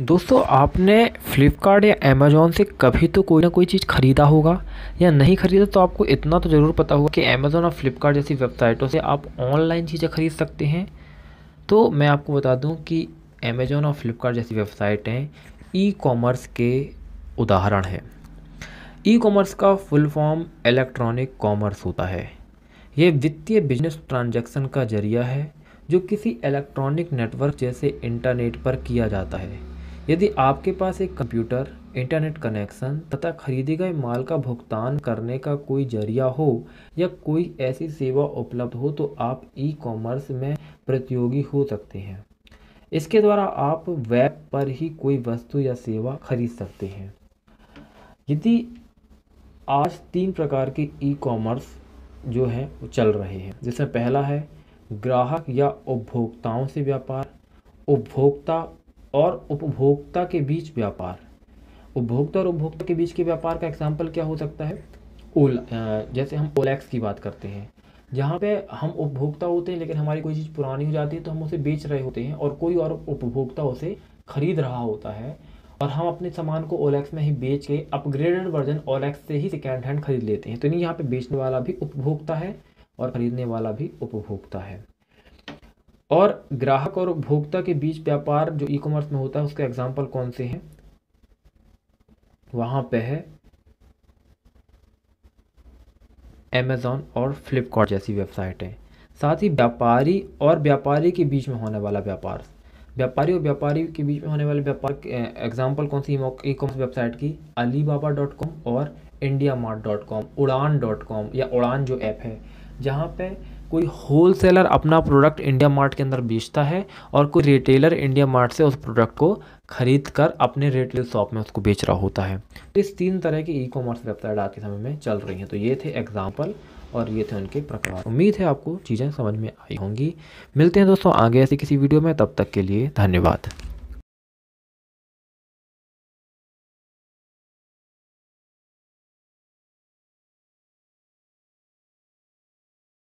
दोस्तों आपने फ्लिपकार्ट या अमेज़ोन से कभी तो कोई ना कोई चीज़ ख़रीदा होगा या नहीं ख़रीदा तो आपको इतना तो ज़रूर पता होगा कि अमेज़ोन और फ्लिपकार्ट जैसी वेबसाइटों से आप ऑनलाइन चीज़ें ख़रीद सकते हैं तो मैं आपको बता दूं कि अमेज़ोन और फ्लिपकार्ट जैसी वेबसाइटें ई कॉमर्स के उदाहरण हैं ई कॉमर्स का फुल फॉर्म इलेक्ट्रॉनिक कॉमर्स होता है ये वित्तीय बिजनेस ट्रांजेक्शन का जरिया है जो किसी इलेक्ट्रॉनिक नेटवर्क जैसे इंटरनेट पर किया जाता है यदि आपके पास एक कंप्यूटर इंटरनेट कनेक्शन तथा खरीदे गए माल का भुगतान करने का कोई जरिया हो या कोई ऐसी सेवा उपलब्ध हो तो आप ई कॉमर्स में प्रतियोगी हो सकते हैं इसके द्वारा आप वेब पर ही कोई वस्तु या सेवा खरीद सकते हैं यदि आज तीन प्रकार के ई कॉमर्स जो हैं वो चल रहे हैं जिसमें पहला है ग्राहक या उपभोक्ताओं से व्यापार उपभोक्ता और उपभोक्ता के बीच व्यापार उपभोक्ता और उपभोक्ता के बीच के व्यापार का एग्जाम्पल क्या हो सकता है ओला जैसे हम ओलैक्स की बात करते हैं जहाँ पे हम उपभोक्ता होते हैं लेकिन हमारी कोई चीज़ पुरानी हो जाती है तो हम उसे बेच रहे होते हैं और कोई और उपभोक्ता उसे खरीद रहा होता है और हम अपने सामान को ओलेक्स में ही बेच के अपग्रेडेड वर्जन ओलेक्स से ही सेकेंड हैंड खरीद लेते हैं तो नहीं यहाँ पे बेचने वाला भी उपभोक्ता है और ख़रीदने वाला भी उपभोक्ता है और ग्राहक और उपभोक्ता के बीच व्यापार जो ई कॉमर्स में होता है उसके एग्जाम्पल कौन से हैं वहाँ पे है एमेजॉन और फ्लिपकार्ट जैसी वेबसाइट है साथ ही व्यापारी और व्यापारी के बीच में होने वाला व्यापार व्यापारी और व्यापारी के बीच में होने वाले व्यापार एग्जाम्पल कौन सी ई कॉमर्स वेबसाइट की अली बाबा डॉट कॉम और IndiaMART dot com Udaan dot com या उड़ान जो ऐप है जहाँ पे कोई होल सेलर अपना प्रोडक्ट इंडिया मार्ट के अंदर बेचता है और कोई रिटेलर इंडिया मार्ट से उस प्रोडक्ट को खरीद कर अपने रिटेल शॉप में उसको बेच रहा होता है तो इस तीन तरह की ई कॉमर्स वेबसाइट आज के समय में चल रही हैं तो ये थे एग्जाम्पल और ये थे उनके प्रकार उम्मीद है आपको चीज़ें समझ में आई होंगी मिलते हैं दोस्तों आगे ऐसी किसी वीडियो में तब तक के लिए धन्यवाद